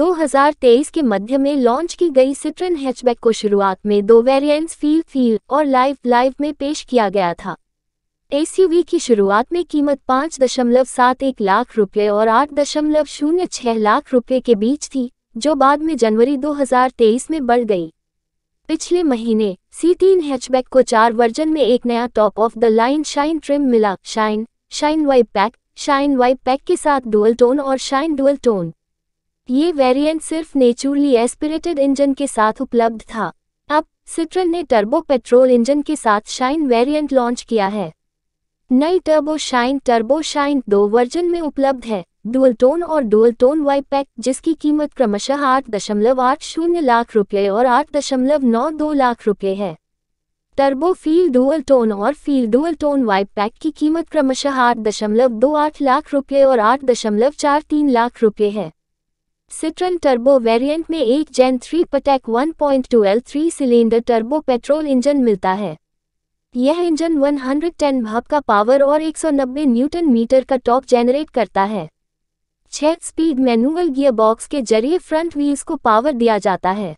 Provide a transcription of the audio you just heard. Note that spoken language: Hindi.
2023 के मध्य में लॉन्च की गई सिट्रन हैचबैक को शुरुआत में दो वेरिएंट्स फील फील और लाइव लाइव में पेश किया गया था एसयूवी की शुरुआत में कीमत पाँच दशमलव सात एक लाख रुपये और आठ दशमलव शून्य छह लाख रुपये के बीच थी जो बाद में जनवरी 2023 में बढ़ गई पिछले महीने सी तीन हैचबैक को चार वर्जन में एक नया top of the line shine trim मिला shine shine vibe pack shine vibe pack के साथ डुअल टोन और शाइन डुअल टोन ये वेरिएंट सिर्फ नेचुरली एस्पिरेटेड इंजन के साथ उपलब्ध था अब सिट्रल ने टर्बो पेट्रोल इंजन के साथ शाइन वेरिएंट लॉन्च किया है नई टर्बो शाइन टर्बो शाइन दो वर्जन में उपलब्ध है डुअल टोन और डुअल टोन वाई पैक जिसकी कीमत क्रमशः आठ दशमलव आठ शून्य लाख रुपये और आठ दशमलव नौ दो लाख रुपये है टर्बो फील डुअल टोन और feel dual tone vibe pack की कीमत क्रमशः आठ दशमलव दो आठ लाख रुपये और आठ दशमलव चार तीन लाख रुपये है सिट्रन टर्बो वेरिएंट में एक gen three PureTech 1.12 three cylinder turbo petrol engine मिलता है यह इंजन 110 भाप का पावर और 190 न्यूटन मीटर का टॉप जेनरेट करता है छह स्पीड मैनुअल गियर बॉक्स के जरिए फ्रंट व्हील्स को पावर दिया जाता है